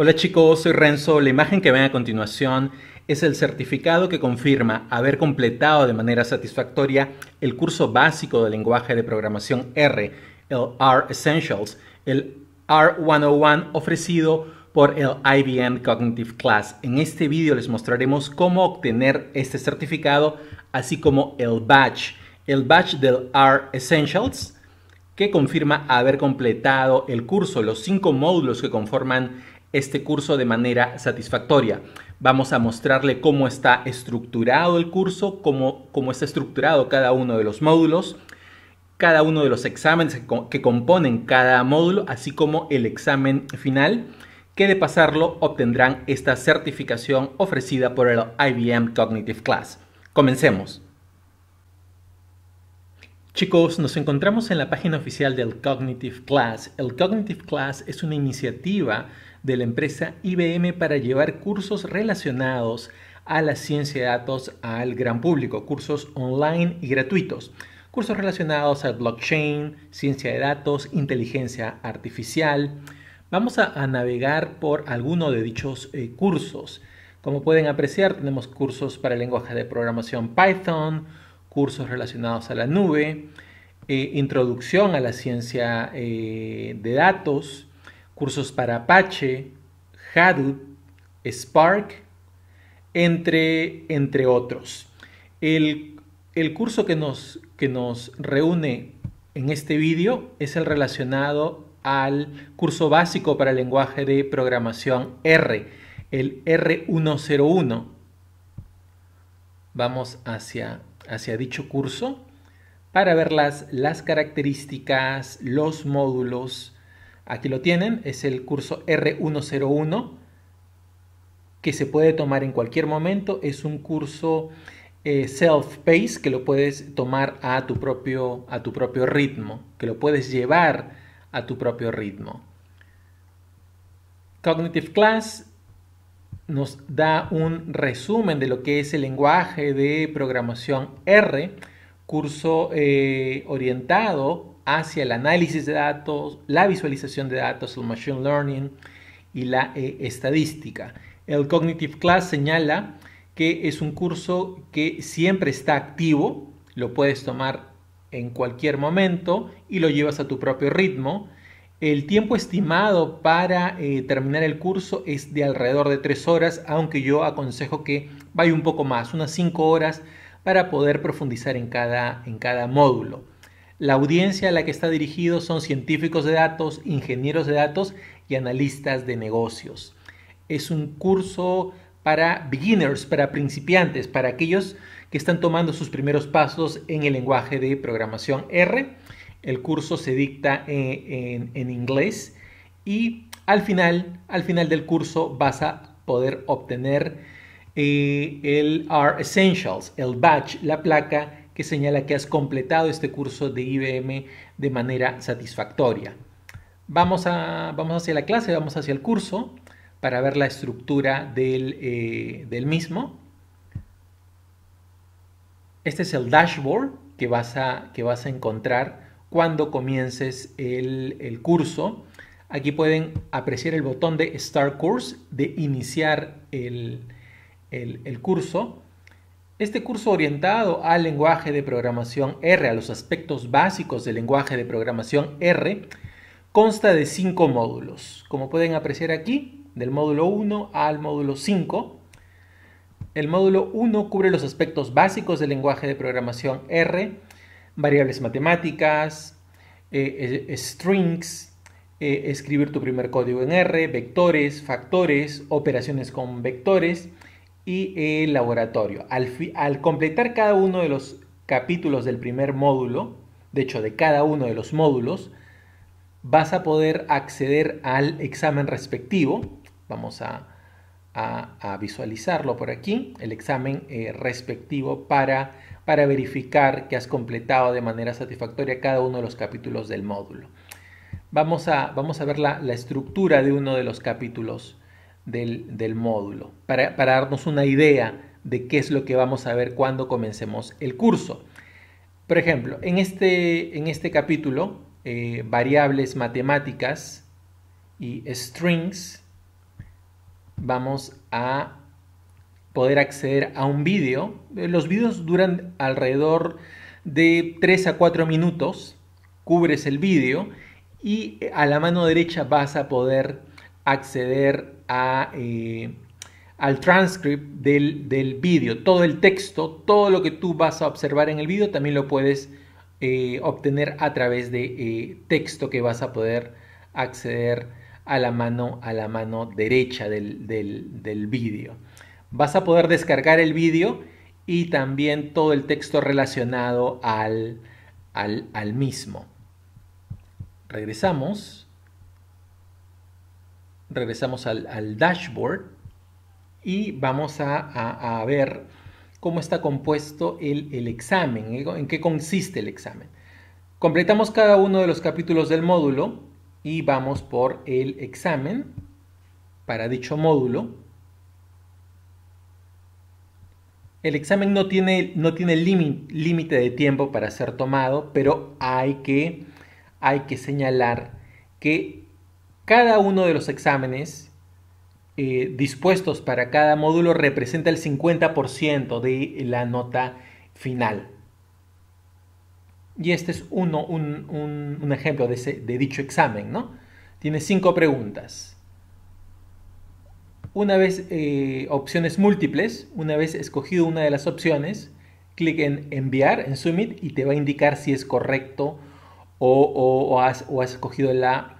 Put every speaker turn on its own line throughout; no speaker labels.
Hola chicos, soy Renzo. La imagen que ven a continuación es el certificado que confirma haber completado de manera satisfactoria el curso básico de lenguaje de programación R, el R Essentials, el R101 ofrecido por el IBM Cognitive Class. En este vídeo les mostraremos cómo obtener este certificado, así como el badge, el badge del R Essentials, que confirma haber completado el curso, los cinco módulos que conforman este curso de manera satisfactoria. Vamos a mostrarle cómo está estructurado el curso, cómo, cómo está estructurado cada uno de los módulos, cada uno de los exámenes que componen cada módulo, así como el examen final, que de pasarlo obtendrán esta certificación ofrecida por el IBM Cognitive Class. Comencemos. Chicos, nos encontramos en la página oficial del Cognitive Class. El Cognitive Class es una iniciativa de la empresa IBM para llevar cursos relacionados a la ciencia de datos al gran público, cursos online y gratuitos, cursos relacionados a blockchain, ciencia de datos, inteligencia artificial. Vamos a, navegar por alguno de dichos eh, cursos. Como pueden apreciar, tenemos cursos para lenguaje de programación Python, cursos relacionados a la nube, eh, introducción a la ciencia eh, de datos, cursos para Apache, Hadoop, Spark, entre, entre otros. El, curso que nos, reúne en este vídeo es el relacionado al curso básico para el lenguaje de programación R, el R101. Vamos hacia, hacia dicho curso para ver las características, los módulos, Aquí lo tienen, es el curso R101 que se puede tomar en cualquier momento. Es un curso eh, self-paced que lo puedes tomar a tu, propio, a tu propio ritmo, que lo puedes llevar a tu propio ritmo. Cognitive Class nos da un resumen de lo que es el lenguaje de programación R, curso eh, orientado hacia el análisis de datos, la visualización de datos, el machine learning y la eh, estadística. El Cognitive Class señala que es un curso que siempre está activo, lo puedes tomar en cualquier momento y lo llevas a tu propio ritmo. El tiempo estimado para eh, terminar el curso es de alrededor de tres horas, aunque yo aconsejo que vaya un poco más, unas cinco horas, para poder profundizar en cada módulo. La audiencia a la que está dirigido son científicos de datos, ingenieros de datos y analistas de negocios. Es un curso para beginners, para principiantes, para aquellos que están tomando sus primeros pasos en el lenguaje de programación R. El curso se dicta eh, en, inglés y al final, al final del curso vas a poder obtener eh, el R Essentials, el badge, la placa que señala que has completado este curso de IBM de manera satisfactoria. Vamos, a, vamos hacia la clase, vamos hacia el curso para ver la estructura del, eh, mismo. Este es el dashboard que vas a, que vas a encontrar cuando comiences el, curso. Aquí pueden apreciar el botón de Start Course, de iniciar el curso. Este curso orientado al lenguaje de programación R, a los aspectos básicos del lenguaje de programación R, consta de cinco módulos. Como pueden apreciar aquí, del módulo 1 al módulo 5. El módulo 1 cubre los aspectos básicos del lenguaje de programación R, variables matemáticas, eh, eh, strings, eh, escribir tu primer código en R, vectores, factores, operaciones con vectores, y el laboratorio. Al, completar cada uno de los capítulos del primer módulo, de hecho de cada uno de los módulos, vas a poder acceder al examen respectivo. Vamos a, visualizarlo por aquí, el examen eh, respectivo para, para verificar que has completado de manera satisfactoria cada uno de los capítulos del módulo. Vamos a, vamos a ver la, la, estructura de uno de los capítulos del, módulo, para, darnos una idea de qué es lo que vamos a ver cuando comencemos el curso. Por ejemplo, en este, en este capítulo, eh, variables matemáticas y strings, vamos a poder acceder a un vídeo. Los vídeos duran alrededor de 3 a 4 minutos, cubres el vídeo y a la mano derecha vas a poder acceder eh, al transcript del, vídeo. Todo el texto, todo lo que tú vas a observar en el vídeo, también lo puedes eh, obtener a través de eh, texto que vas a poder acceder a la mano, a la mano derecha del, vídeo. Vas a poder descargar el vídeo y también todo el texto relacionado al mismo. Regresamos regresamos al, dashboard y vamos a, ver cómo está compuesto el, examen, en qué consiste el examen. Completamos cada uno de los capítulos del módulo y vamos por el examen para dicho módulo. El examen no tiene, no tiene límite de tiempo para ser tomado, pero hay que, hay que señalar que cada uno de los exámenes eh, dispuestos para cada módulo representa el 50% de la nota final. Y este es un, ejemplo de, dicho examen, Tiene cinco preguntas una vez eh, opciones múltiples, una vez escogido una de las opciones, clic en enviar en Submit y te va a indicar si es correcto o, has, escogido la,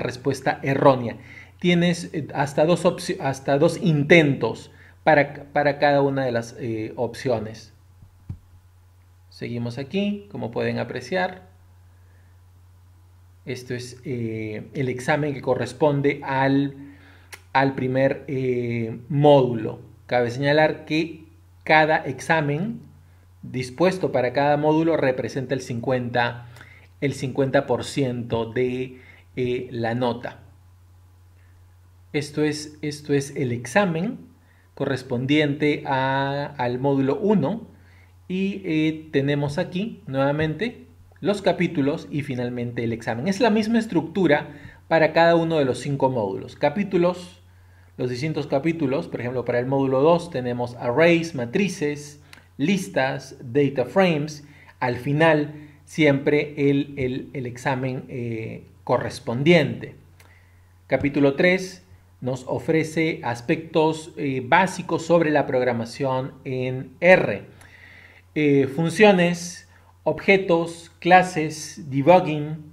respuesta errónea. Tienes eh, hasta dos, hasta dos intentos para, cada una de las eh, opciones. Seguimos aquí, como pueden apreciar. Esto es eh, el examen que corresponde al, al primer módulo. Cabe señalar que cada examen dispuesto para cada módulo representa el 50% el 50% de eh, la nota. Esto es, esto es el examen correspondiente al módulo 1 y eh, tenemos aquí nuevamente los capítulos y finalmente el examen. Es la misma estructura para cada uno de los cinco módulos. Capítulos, los distintos capítulos, por ejemplo, para el módulo 2 tenemos arrays, matrices, listas, data frames. Al final siempre el, examen eh, correspondiente. Capítulo 3 nos ofrece aspectos eh, básicos sobre la programación en R. Eh, funciones, objetos, clases, debugging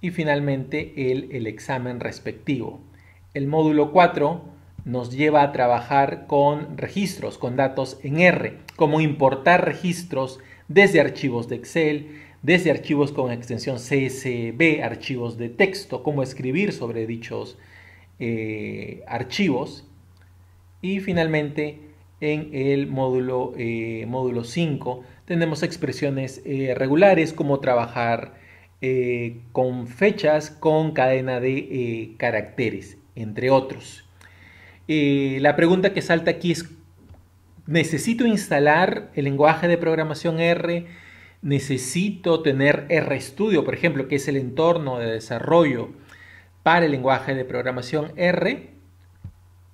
y finalmente el, el examen respectivo. El módulo 4 nos lleva a trabajar con registros, con datos en R, como importar registros desde archivos de Excel, desde archivos con extensión CSV, archivos de texto, cómo escribir sobre dichos eh, archivos. Y finalmente, en el módulo, eh, módulo 5 tenemos expresiones eh, regulares, como trabajar con fechas, con cadena de caracteres, entre otros. la pregunta que salta aquí es necesito instalar el lenguaje de programación R, necesito tener RStudio, por ejemplo, que es el entorno de desarrollo para el lenguaje de programación R.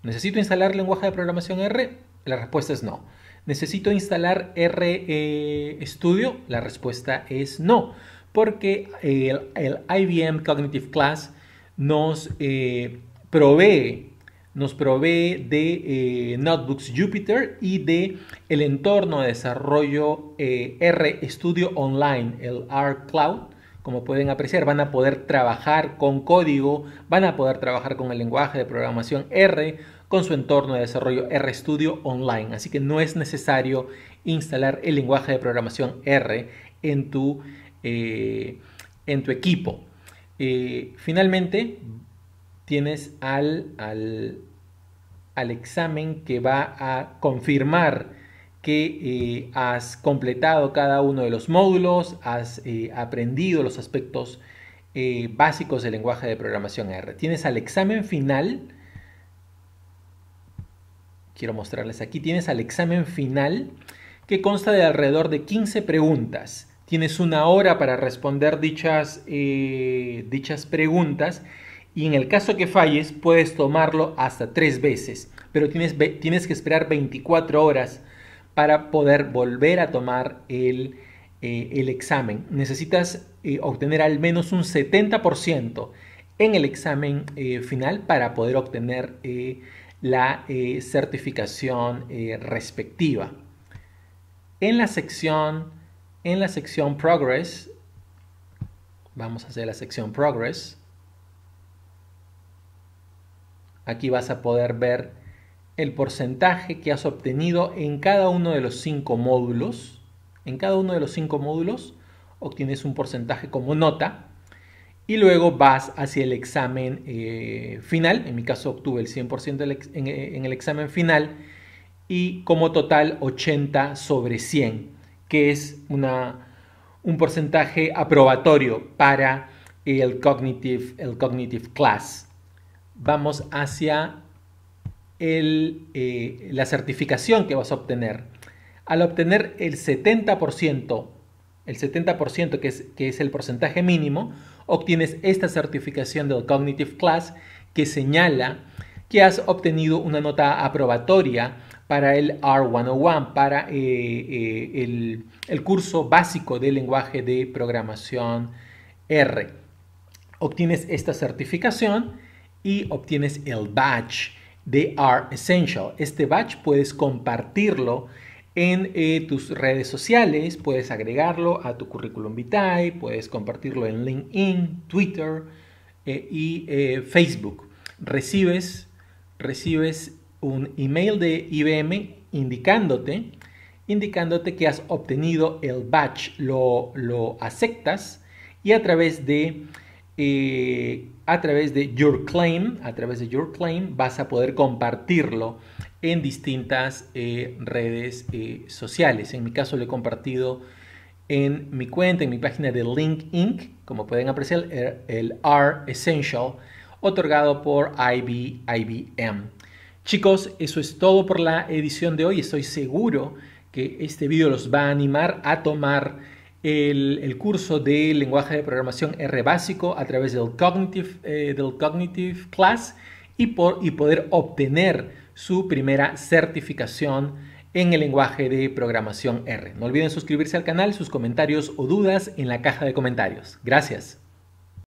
¿Necesito instalar el lenguaje de programación R? La respuesta es no. ¿Necesito instalar RStudio? la respuesta es no, porque el, IBM Cognitive Class nos eh, provee nos provee de eh, Notebooks Jupyter y de el entorno de desarrollo RStudio eh, R Studio Online, el R Cloud. Como pueden apreciar, van a poder trabajar con código, van a poder trabajar con el lenguaje de programación R, con su entorno de desarrollo RStudio Online. Así que no es necesario instalar el lenguaje de programación R en tu, eh, en tu equipo. finalmente, tienes al, al, examen que va a confirmar que eh, has completado cada uno de los módulos, has eh, aprendido los aspectos eh, básicos del lenguaje de programación R. Tienes al examen final, quiero mostrarles aquí, tienes al examen final que consta de alrededor de 15 preguntas. Tienes una hora para responder dichas, dichas preguntas y en el caso que falles puedes tomarlo hasta tres veces, pero tienes, tienes que esperar 24 horas para poder volver a tomar el, eh, examen. Necesitas eh, obtener al menos un 70% en el examen eh, final para poder obtener la certificación respectiva. En la sección en la sección Progress, vamos a hacer la sección Progress, Aquí vas a poder ver el porcentaje que has obtenido en cada uno de los cinco módulos. En cada uno de los cinco módulos obtienes un porcentaje como nota y luego vas hacia el examen eh, final. En mi caso obtuve el 100% eh, en el examen final y como total 80 sobre 100, que es un porcentaje aprobatorio para el el cognitive class vamos hacia eh, la certificación que vas a obtener. Al obtener el 70%, el 70% que es, que es el porcentaje mínimo, obtienes esta certificación del Cognitive Class que señala que has obtenido una nota aprobatoria para el R101, para eh, eh, el, el, curso básico de lenguaje de programación R. Obtienes esta certificación y obtienes el batch de R Essential. Este batch puedes compartirlo en eh, tus redes sociales, puedes agregarlo a tu currículum vitae, puedes compartirlo en LinkedIn, Twitter eh, y eh, Facebook. Recibes, recibes un email de IBM indicándote, indicándote que has obtenido el batch, lo, lo aceptas y a través de a través de Your Claim, a través de Your Claim vas a poder compartirlo en distintas eh, redes eh, sociales. En mi caso lo he compartido en mi cuenta, en mi página de Inc. como pueden apreciar, el R Essential, otorgado por IBM. Chicos, eso es todo por la edición de hoy. Estoy seguro que este video los va a animar a tomar el, curso de lenguaje de programación R básico a través eh, del Cognitive, Class y, por, y poder obtener su primera certificación en el lenguaje de programación R. No olviden suscribirse al canal, sus comentarios o dudas en la caja de comentarios. Gracias.